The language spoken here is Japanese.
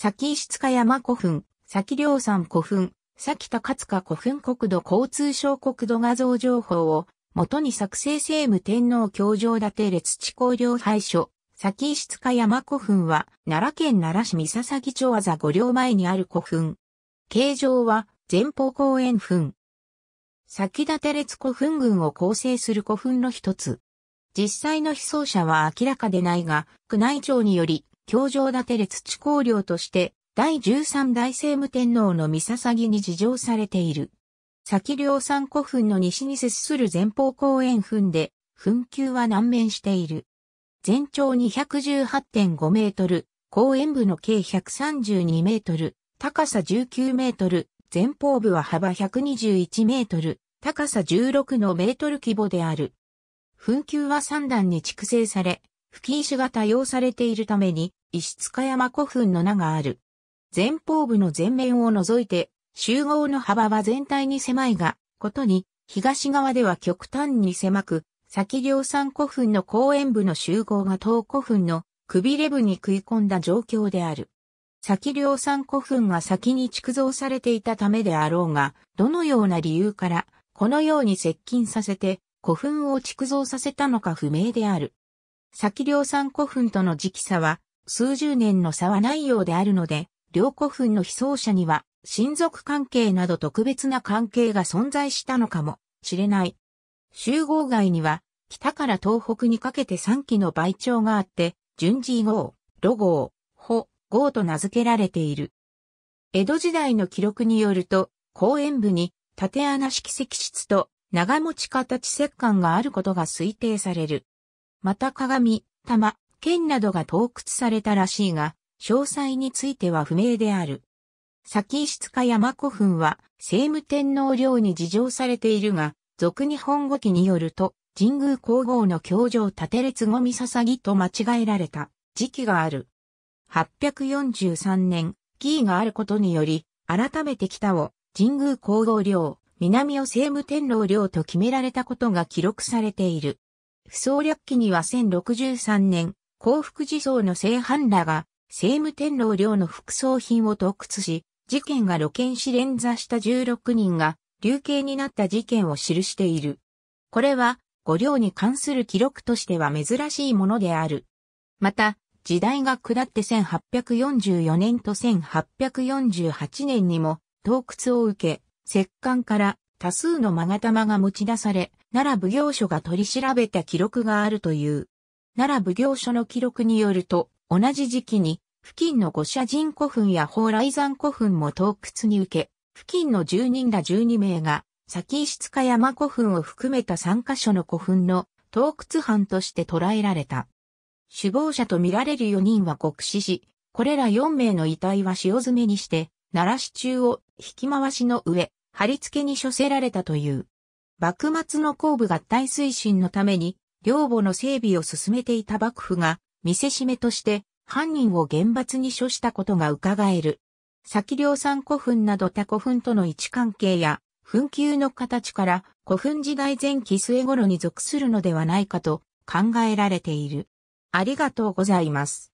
先石塚山古墳、先良山古墳、先高塚古墳国土交通省国土画像情報を、元に作成政務天皇教場立て列地公領廃所、先石塚山古墳は、奈良県奈良市三笹木町技五両前にある古墳。形状は、前方公園墳。先立列古墳群を構成する古墳の一つ。実際の被葬者は明らかでないが、宮内庁により、京城建て列地公領として、第十三代聖武天皇の御匁に事情されている。先梁山古墳の西に接する前方公園墳で、墳丘は南面している。全長218.5メートル、公園部の計132メートル、高さ19メートル、前方部は幅121メートル、高さ16のメートル規模である。墳丘は3段に築成され、吹石が多用されているために、石塚山古墳の名がある。前方部の前面を除いて、集合の幅は全体に狭いが、ことに、東側では極端に狭く、先量産古墳の公園部の集合が東古墳のくびれ部に食い込んだ状況である。先量産古墳が先に築造されていたためであろうが、どのような理由から、このように接近させて、古墳を築造させたのか不明である。先両産古墳との時期差は数十年の差はないようであるので、両古墳の被葬者には親族関係など特別な関係が存在したのかもしれない。集合外には北から東北にかけて3基の倍長があって、順次号、路号、歩、号と名付けられている。江戸時代の記録によると、公園部に縦穴式石室と長持ち形石棺があることが推定される。また鏡、玉、剣などが盗掘されたらしいが、詳細については不明である。先石塚山古墳は、聖武天皇陵に事情されているが、俗日本語記によると、神宮皇后の教場立列ごみ捧ぎと間違えられた時期がある。843年、キーがあることにより、改めて北を神宮皇后陵、南を聖武天皇陵と決められたことが記録されている。不走略記には1063年、幸福寺僧の正反らが、政務天皇領の副葬品を洞窟し、事件が露見し連座した16人が、流刑になった事件を記している。これは、五領に関する記録としては珍しいものである。また、時代が下って1844年と1848年にも、洞窟を受け、石棺から多数の勾玉が持ち出され、奈良奉行所が取り調べた記録があるという。奈良奉行所の記録によると、同じ時期に、付近の五社人古墳や宝来山古墳も洞窟に受け、付近の住人ら12名が、先石塚山古墳を含めた3カ所の古墳の洞窟犯として捕らえられた。首謀者と見られる4人は獄死し、これら4名の遺体は塩詰めにして、奈良市中を引き回しの上、貼り付けに処せられたという。幕末の後部合体推進のために、両母の整備を進めていた幕府が、見せしめとして、犯人を厳罰に処したことが伺える。先両産古墳など他古墳との位置関係や、墳丘の形から古墳時代前期末頃に属するのではないかと考えられている。ありがとうございます。